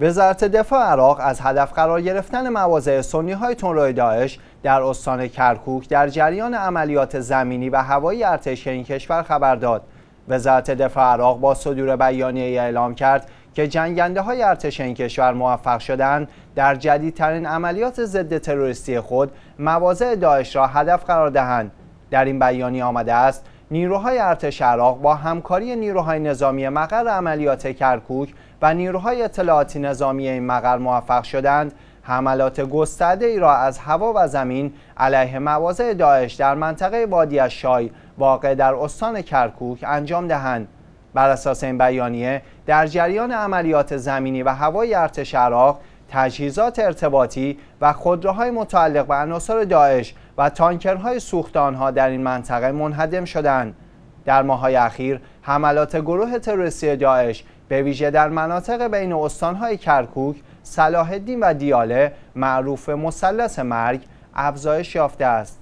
وزارت دفاع عراق از هدف قرار گرفتن مواضع سنی های تنروی داعش در استان کرکوک در جریان عملیات زمینی و هوایی ارتش این کشور خبر داد. وزارت دفاع عراق با صدور بیانیه اعلام کرد که جنگنده های ارتش این کشور موفق شدند در جدیدترین عملیات ضد تروریستی خود مواضع داعش را هدف قرار دهند. در این بیانیه آمده است نیروهای ارتش عراق با همکاری نیروهای نظامی مقر عملیات کرکوک و نیروهای اطلاعاتی نظامی این مقر موفق شدند حملات گسترده ای را از هوا و زمین علیه مواضع داعش در منطقه وادی شای واقع در استان کرکوک انجام دهند بر اساس این بیانیه در جریان عملیات زمینی و هوای ارتش عراق تجهیزات ارتباطی و خودروهای متعلق به عناصر داعش و تانکرهای سوخت آنها در این منطقه منهدم شدند. در ماهای اخیر حملات گروه تروریستی داعش به ویژه در مناطق بین استانهای کرکوک، صلاح و دیاله معروف مثلث مرگ افزایش یافته است.